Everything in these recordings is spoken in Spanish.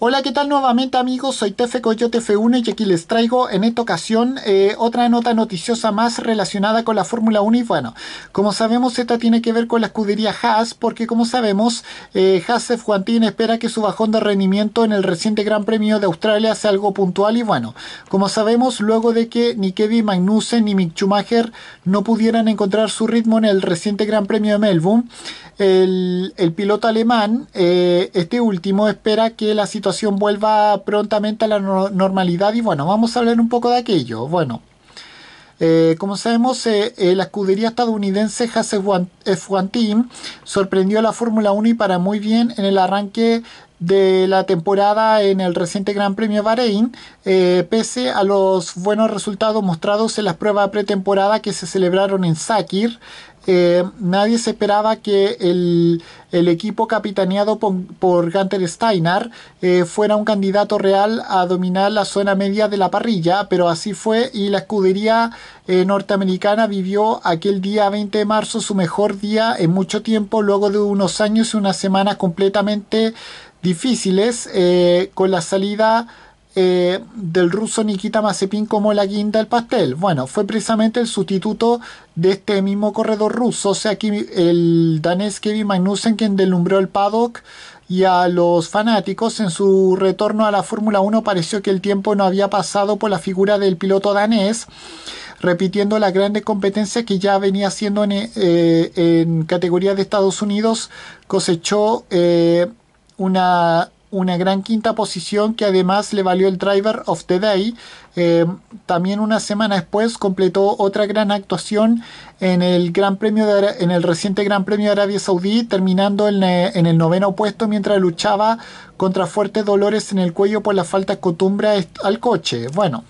Hola, ¿qué tal nuevamente amigos? Soy Tefe Coyote F1 y aquí les traigo en esta ocasión eh, otra nota noticiosa más relacionada con la Fórmula 1 y bueno, como sabemos esta tiene que ver con la escudería Haas porque como sabemos Haas eh, F1 espera que su bajón de rendimiento en el reciente Gran Premio de Australia sea algo puntual y bueno, como sabemos luego de que ni Kevin Magnussen ni Mick Schumacher no pudieran encontrar su ritmo en el reciente Gran Premio de Melbourne, el, piloto alemán, eh, este último espera que la situación situación vuelva prontamente a la normalidad y bueno, vamos a hablar un poco de aquello. Bueno, eh, como sabemos, eh, eh, la escudería estadounidense Haas F1 sorprendió a la Fórmula 1 y para muy bien en el arranque de la temporada en el reciente Gran Premio Bahrein, pese a los buenos resultados mostrados en las pruebas pretemporada que se celebraron en Sakir, eh, nadie se esperaba que el, equipo capitaneado por, Gunther Gunter Steiner eh, fuera un candidato real a dominar la zona media de la parrilla, pero así fue y la escudería eh, norteamericana vivió aquel día 20 de marzo su mejor día en mucho tiempo, luego de unos años y unas semanas completamente difíciles, con la salida eh, del ruso Nikita Mazepin como la guinda del pastel. Bueno, fue precisamente el sustituto de este mismo corredor ruso, o sea, aquí el danés Kevin Magnussen quien delumbró el paddock y a los fanáticos en su retorno a la Fórmula 1 pareció que el tiempo no había pasado por la figura del piloto danés, repitiendo las grandes competencias que ya venía haciendo en, eh, categoría de Estados Unidos, cosechó eh, una una gran quinta posición que además le valió el Driver of the Day. Eh, también una semana después completó otra gran actuación en el, gran premio en el reciente Gran Premio de Arabia Saudí, terminando eh, en, el noveno puesto mientras luchaba contra fuertes dolores en el cuello por la falta de costumbre al coche. Bueno,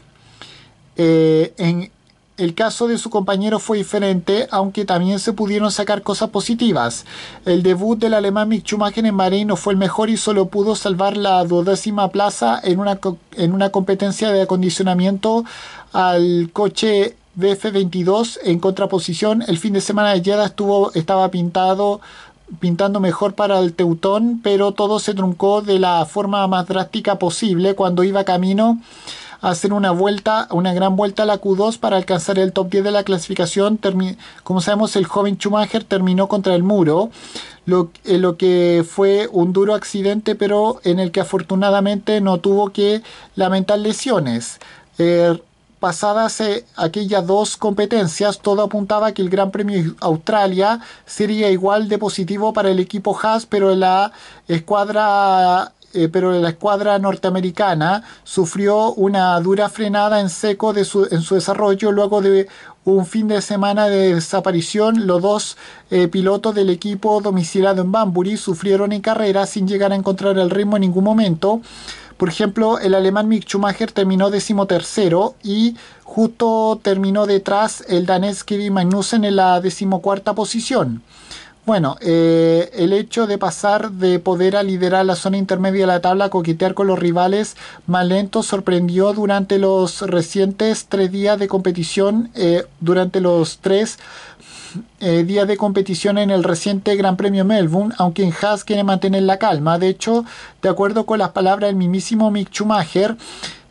eh, en, el caso de su compañero fue diferente, aunque también se pudieron sacar cosas positivas. El debut del alemán Mick Schumacher en Bahrein no fue el mejor y solo pudo salvar la duodécima plaza en una, en una competencia de acondicionamiento al coche BF22. En contraposición, el fin de semana de Jeddah estaba pintado pintando mejor para el Teutón, pero todo se truncó de la forma más drástica posible cuando iba camino Hacen una vuelta, una gran vuelta a la Q2 para alcanzar el top 10 de la clasificación. Como sabemos, el joven Schumacher terminó contra el muro, eh, lo, que fue un duro accidente, pero en el que afortunadamente no tuvo que lamentar lesiones. Eh, pasadas eh, aquellas dos competencias, todo apuntaba que el Gran Premio Australia sería igual de positivo para el equipo Haas, pero la escuadra eh, pero la escuadra norteamericana sufrió una dura frenada en seco su, en su desarrollo luego de un fin de semana de desaparición. Los dos eh, pilotos del equipo domiciliado en Bamburi sufrieron en carrera sin llegar a encontrar el ritmo en ningún momento. Por ejemplo, el alemán Mick Schumacher terminó decimotercero y justo terminó detrás el danés Kevin Magnussen en la decimocuarta posición. Bueno, eh, el hecho de pasar de poder a liderar la zona intermedia de la tabla a coquetear con los rivales más lentos sorprendió durante los recientes tres días de competición, eh, durante los tres eh, días de competición en el reciente Gran Premio Melbourne, aunque en Haas quiere mantener la calma. De hecho, de acuerdo con las palabras del mismísimo Mick Schumacher,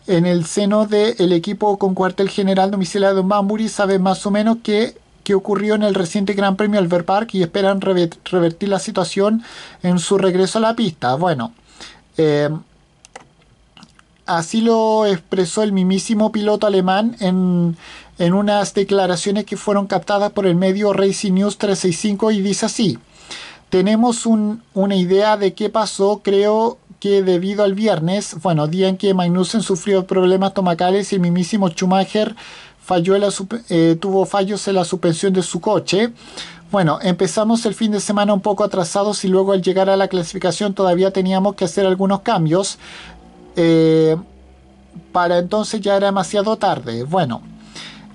en el seno del equipo con cuartel general domiciliado en Mamburi sabe más o menos que que ocurrió en el reciente Gran Premio Albert Park y esperan revertir la situación en su regreso a la pista. Bueno, eh, así lo expresó el mismísimo piloto alemán en, unas declaraciones que fueron captadas por el medio Racing News 365 y dice así, tenemos una idea de qué pasó, creo que debido al viernes, bueno, día en que Magnussen sufrió problemas tomacales y el mismísimo Schumacher eh, tuvo fallos en la suspensión de su coche. Bueno, empezamos el fin de semana un poco atrasados y luego al llegar a la clasificación todavía teníamos que hacer algunos cambios. Eh, para entonces ya era demasiado tarde. Bueno,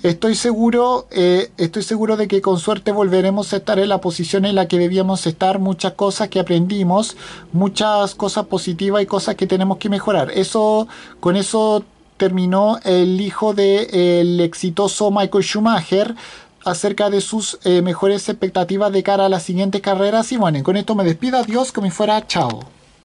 estoy seguro, eh, estoy seguro de que con suerte volveremos a estar en la posición en la que debíamos estar. Muchas cosas que aprendimos, muchas cosas positivas y cosas que tenemos que mejorar. Eso, con eso terminó el hijo del de, exitoso Michael Schumacher acerca de sus eh, mejores expectativas de cara a las siguientes carreras. Y bueno, con esto me despido. Adiós, como fuera. Chao.